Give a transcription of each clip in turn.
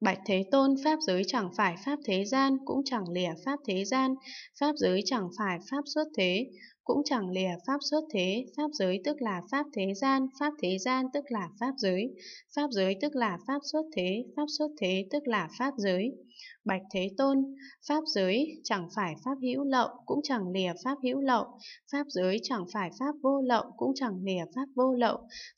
Bạch Thế Tôn Pháp giới chẳng phải Pháp thế gian, cũng chẳng lìa Pháp thế gian, Pháp giới chẳng phải Pháp xuất thế, cũng chẳng lìa pháp xuất thế, pháp giới tức là pháp thế gian, pháp thế gian tức là pháp giới, pháp giới tức là pháp xuất thế, pháp xuất thế tức là pháp giới. Bạch Thế Tôn, pháp giới chẳng phải pháp hữu lậu, cũng chẳng lìa pháp hữu lậu, pháp giới chẳng phải pháp vô lậu, cũng chẳng lìa pháp vô lậu,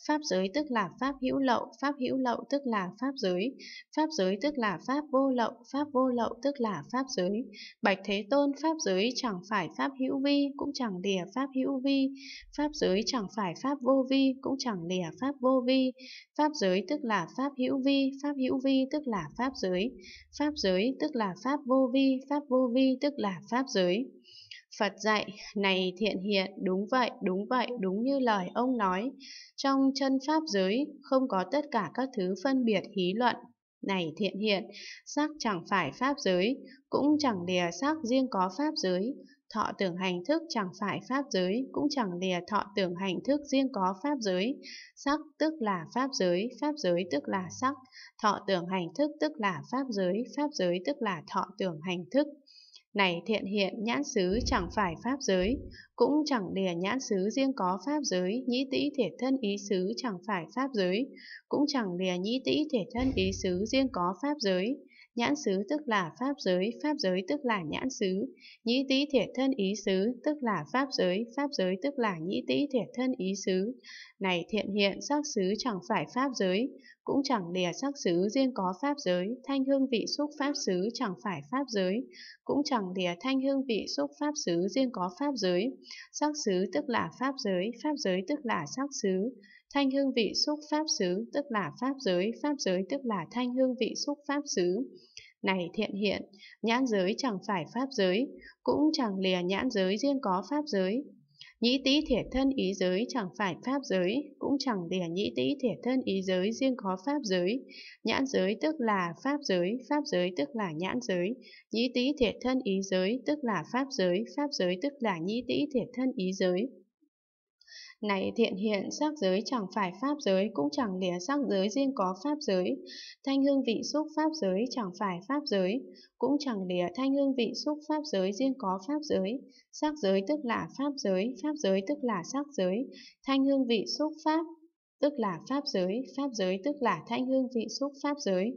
pháp giới tức là pháp hữu lậu, pháp hữu lậu tức là pháp giới, pháp giới tức là pháp vô lậu, pháp vô lậu tức là pháp giới. Bạch Thế Tôn, pháp giới chẳng phải pháp hữu vi, cũng chẳng lìa lìa pháp hữu vi, pháp giới chẳng phải pháp vô vi, cũng chẳng lìa pháp vô vi. Pháp giới tức là pháp hữu vi, pháp hữu vi tức là pháp giới, pháp giới tức là pháp vô vi, pháp vô vi tức là pháp giới. Phật dạy, này thiện hiện, đúng vậy, đúng vậy, đúng như lời ông nói. Trong chân pháp giới, không có tất cả các thứ phân biệt hí luận. Này thiện hiện, sắc chẳng phải pháp giới, cũng chẳng lìa sắc riêng có pháp giới, Thọ tưởng hành thức chẳng phải pháp giới, cũng chẳng lìa thọ tưởng hành thức riêng có pháp giới. Sắc tức là pháp giới, pháp giới tức là sắc. Thọ tưởng hành thức tức là pháp giới, pháp giới tức là thọ tưởng hành thức. Này thiện hiện nhãn xứ chẳng phải pháp giới, cũng chẳng lìa nhãn xứ riêng có pháp giới, nhĩ tĩ thể thân ý xứ chẳng phải pháp giới, cũng chẳng lìa nhĩ tĩ thể thân ý xứ riêng có pháp giới nhãn xứ tức là pháp giới, pháp giới tức là nhãn xứ, nhĩ tý thiệt thân ý xứ tức là pháp giới, pháp giới tức là nhĩ tý thiệt thân ý xứ. Này thiện hiện sắc xứ chẳng phải pháp giới, cũng chẳng lìa sắc xứ riêng có pháp giới, thanh hương vị xúc pháp xứ chẳng phải pháp giới, cũng chẳng lìa thanh hương vị xúc pháp xứ riêng có pháp giới, sắc xứ tức là pháp giới, pháp giới tức là sắc xứ, thanh hương vị xúc pháp xứ tức là pháp giới, pháp giới tức là thanh hương vị xúc pháp xứ. Này thiện hiện, nhãn giới chẳng phải pháp giới, cũng chẳng lìa nhãn giới riêng có pháp giới, Nhĩ tý thể thân ý giới chẳng phải pháp giới, cũng chẳng để nhĩ tý thể thân ý giới riêng có pháp giới. Nhãn giới tức là pháp giới, pháp giới tức là nhãn giới. Nhĩ tý thể thân ý giới tức là pháp giới, pháp giới tức là nhĩ tý thể thân ý giới. Này thiện hiện sắc giới chẳng phải pháp giới cũng chẳng lìa sắc giới riêng có pháp giới. Thanh hương vị xúc pháp giới chẳng phải pháp giới cũng chẳng lìa thanh hương vị xúc pháp giới riêng có pháp giới. Sắc giới tức là pháp giới, pháp giới tức là sắc giới. Thanh hương vị xúc pháp tức là pháp giới, pháp giới tức là thanh hương vị xúc pháp giới.